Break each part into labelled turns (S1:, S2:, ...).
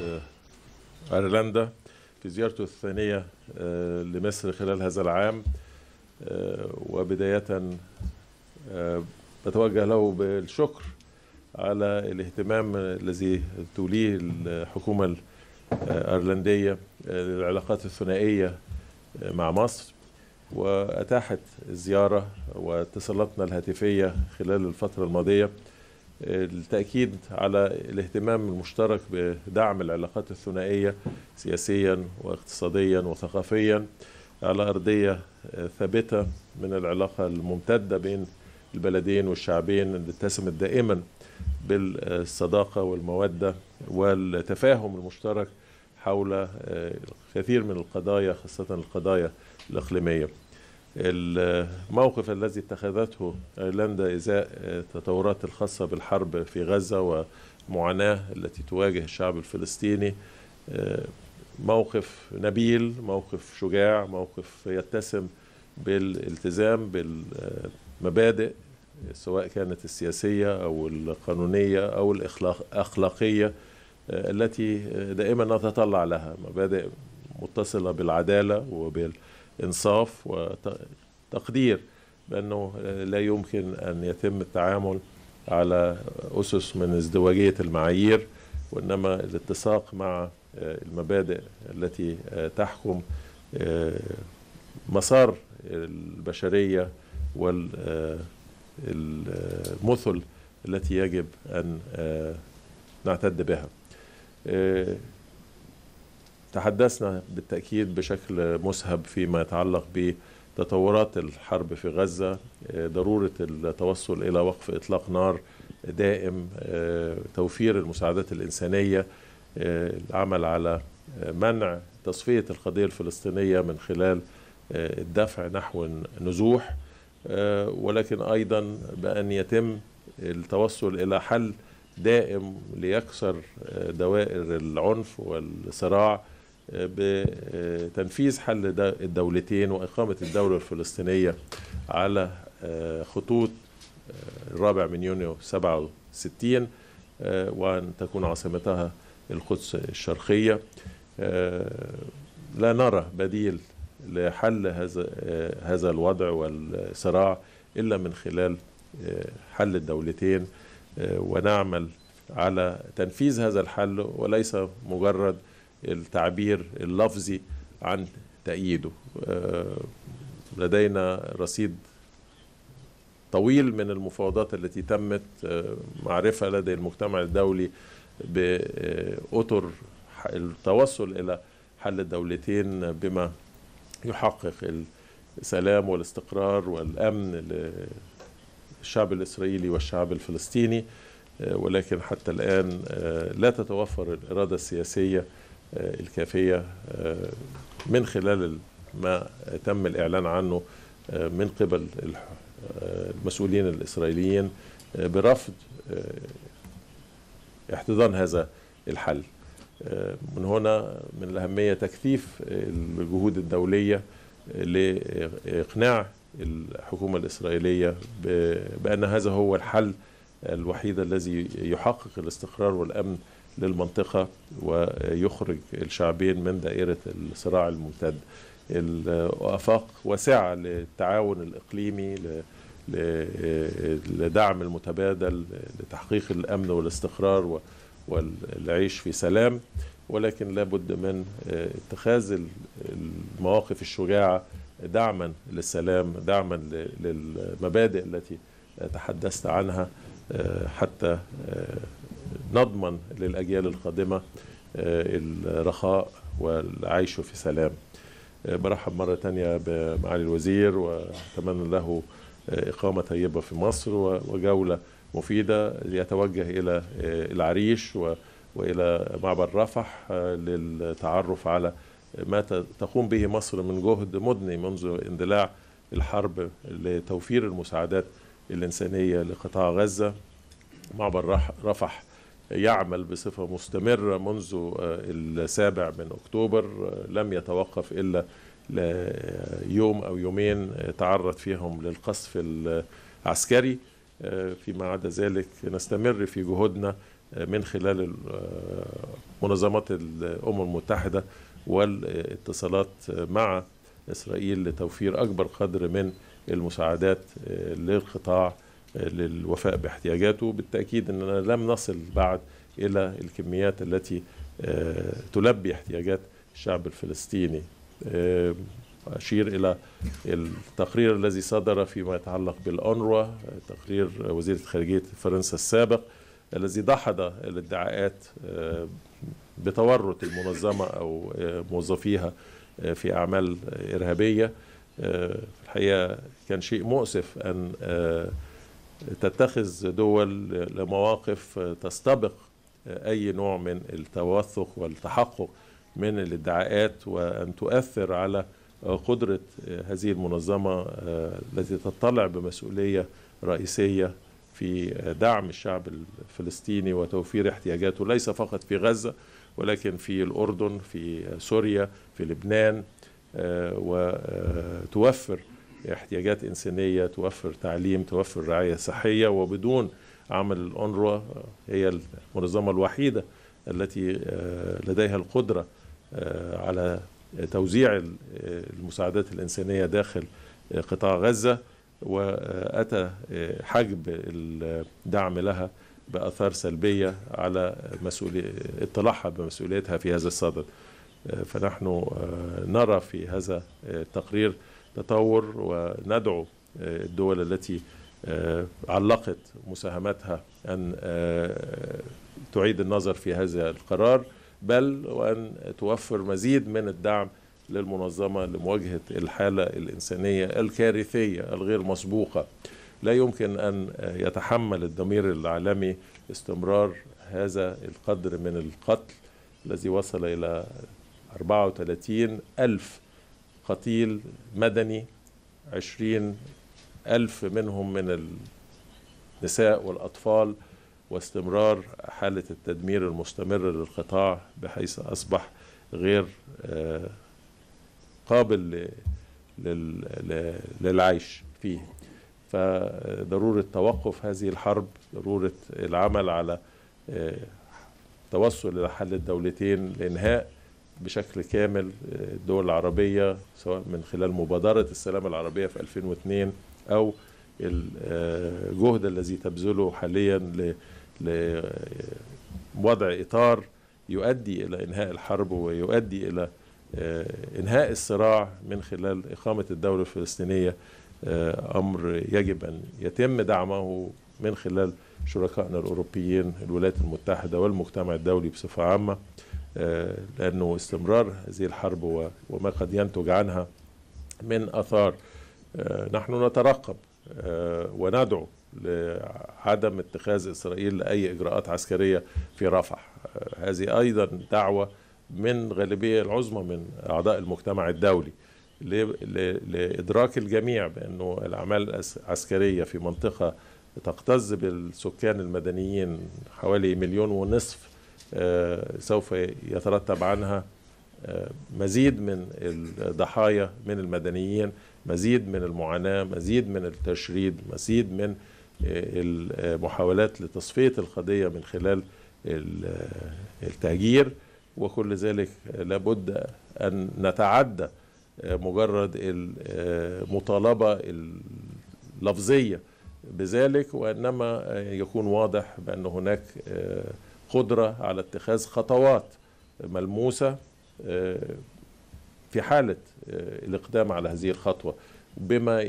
S1: آه، ايرلندا في زيارته الثانيه آه، لمصر خلال هذا العام آه، وبدايه بتوجه له بالشكر على الاهتمام الذي توليه الحكومه الايرلنديه للعلاقات الثنائيه مع مصر واتاحت الزياره واتصالاتنا الهاتفيه خلال الفتره الماضيه التأكيد على الاهتمام المشترك بدعم العلاقات الثنائية سياسيا واقتصاديا وثقافيا على أرضية ثابتة من العلاقة الممتدة بين البلدين والشعبين اللي اتسمت دائما بالصداقة والمودة والتفاهم المشترك حول الكثير من القضايا خاصة القضايا الإقليمية الموقف الذي اتخذته ايرلندا ازاء التطورات الخاصه بالحرب في غزه ومعاناه التي تواجه الشعب الفلسطيني موقف نبيل موقف شجاع موقف يتسم بالالتزام بالمبادئ سواء كانت السياسيه او القانونيه او الاخلاقيه التي دائما نتطلع لها مبادئ متصله بالعداله وبال انصاف وتقدير بانه لا يمكن ان يتم التعامل على اسس من ازدواجيه المعايير وانما الاتساق مع المبادئ التي تحكم مسار البشريه والمثل التي يجب ان نعتد بها تحدثنا بالتأكيد بشكل مسهب فيما يتعلق بتطورات الحرب في غزة ضرورة التوصل إلى وقف إطلاق نار دائم توفير المساعدات الإنسانية العمل على منع تصفية القضية الفلسطينية من خلال الدفع نحو النزوح ولكن أيضا بأن يتم التوصل إلى حل دائم ليكسر دوائر العنف والصراع بتنفيذ حل الدولتين وإقامة الدولة الفلسطينية على آه، خطوط آه، الرابع من يونيو 67 آه، وأن تكون عاصمتها القدس الشرقية لا نرى بديل لحل هذا هذا الوضع والصراع إلا من خلال حل الدولتين ونعمل على تنفيذ هذا الحل وليس مجرد التعبير اللفظي عن تأييده آه، لدينا رصيد طويل من المفاوضات التي تمت آه، معرفة لدى المجتمع الدولي بأطر التوصل إلى حل الدولتين بما يحقق السلام والاستقرار والأمن للشعب الإسرائيلي والشعب الفلسطيني آه، ولكن حتى الآن لا تتوفر الإرادة السياسية آه، الكافيه آه، من خلال ما تم الاعلان عنه آه، من قبل المسؤولين الاسرائيليين برفض احتضان هذا الحل من هنا من الأهمية تكثيف الجهود الدولية لإقناع الحكومة الإسرائيلية بأن هذا هو الحل الوحيد الذي يحقق الاستقرار والأمن للمنطقة ويخرج الشعبين من دائرة الصراع الممتد الآفاق واسعة للتعاون الإقليمي لدعم المتبادل لتحقيق الأمن والاستقرار والعيش في سلام ولكن لابد من اتخاذ المواقف الشجاعة دعما للسلام دعما للمبادئ التي تحدثت عنها حتى نضمن للأجيال القادمة آه، الرخاء والعيش في سلام آه، برحب مرة تانية بمعالي الوزير وأتمنى له آه، إقامة طيبة في مصر وجولة مفيدة يتوجه إلى العريش وإلى معبر رفح للتعرف على ما تقوم به مصر من جهد مدني منذ اندلاع الحرب لتوفير المساعدات الإنسانية لقطاع غزة معبر رفح يعمل بصفة مستمرة منذ آه، السابع من أكتوبر آه، لم يتوقف إلا يوم أو يومين آه، تعرض فيهم للقصف العسكري فيما عدا ذلك نستمر في جهودنا من خلال منظمات الأمم المتحدة والاتصالات مع إسرائيل لتوفير أكبر قدر من المساعدات للقطاع للوفاء باحتياجاته بالتأكيد أننا لم نصل بعد إلى الكميات التي آه، تلبي احتياجات الشعب الفلسطيني آه، أشير إلى التقرير الذي صدر فيما يتعلق بالانروا تقرير وزيرة خارجية فرنسا السابق الذي دحض الادعاءات آه، بتورط المنظمة أو موظفيها في أعمال إرهابية في الحقيقة كان شيء مؤسف أن تتخذ دول لمواقف تستبق أي نوع من التوثق والتحقق من الادعاءات وأن تؤثر على قدرة هذه المنظمة آه، التي تطلع بمسؤولية رئيسية في دعم الشعب الفلسطيني وتوفير احتياجاته ليس فقط في غزة ولكن في الأردن في سوريا في لبنان آه، وتوفر احتياجات إنسانية توفر تعليم توفر رعاية صحية وبدون عمل الأنروا هي المنظمة الوحيدة التي آه، لديها القدرة آه، على توزيع آه، المساعدات الإنسانية داخل قطاع غزة وأتى حجب الدعم لها بأثار سلبية على مسؤولي اطلاعها بمسؤوليتها في هذا الصدد فنحن نرى في هذا التقرير تطور وندعو آه، الدول التي آه، علقت مساهماتها أن آه، تعيد النظر في هذا القرار بل وأن توفر مزيد من الدعم للمنظمة لمواجهة الحالة الإنسانية الكارثية الغير مسبوقة لا يمكن أن يتحمل الضمير العالمي استمرار هذا القدر من القتل الذي وصل إلى 34 ألف قتيل مدني عشرين ألف منهم من النساء والأطفال واستمرار حالة التدمير المستمر للقطاع بحيث أصبح غير آه، قابل للعيش فيه فضرورة توقف هذه الحرب ضرورة العمل على آه، توصل إلى حل الدولتين لإنهاء بشكل كامل آه، الدول العربية سواء من خلال مبادرة السلام العربية في 2002 أو الجهد آه، الذي تبذله حاليا لوضع آه، إطار يؤدي إلى إنهاء الحرب ويؤدي إلى إنهاء الصراع من خلال إقامة الدولة الفلسطينية أمر يجب أن يتم دعمه من خلال شركائنا الأوروبيين الولايات المتحدة والمجتمع الدولي بصفة عامة آه، لأنه استمرار هذه الحرب وما قد ينتج عنها من أثار آه، نحن نترقب آه، وندعو لعدم اتخاذ إسرائيل لأي إجراءات عسكرية في رفح هذه أيضا دعوة من غالبية العظمى من أعضاء المجتمع الدولي لإدراك الجميع بأنه الأعمال العسكرية في منطقة تقتز بالسكان المدنيين حوالي مليون ونصف آه، سوف يترتب عنها آه، مزيد من الضحايا من المدنيين مزيد من المعاناة مزيد من التشريد مزيد من آه، المحاولات لتصفية القضية من خلال التهجير وكل ذلك لابد أن نتعدى مجرد المطالبة اللفظية بذلك وإنما يكون واضح بأن هناك قدرة على اتخاذ خطوات ملموسة آه، في حالة آه، الإقدام على هذه الخطوة بما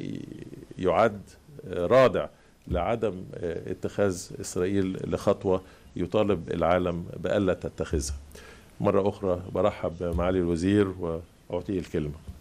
S1: يعد آه، رادع لعدم اتخاذ إسرائيل لخطوة يطالب العالم بألا تتخذها مرة أخرى برحب معالي الوزير وأعطيه الكلمة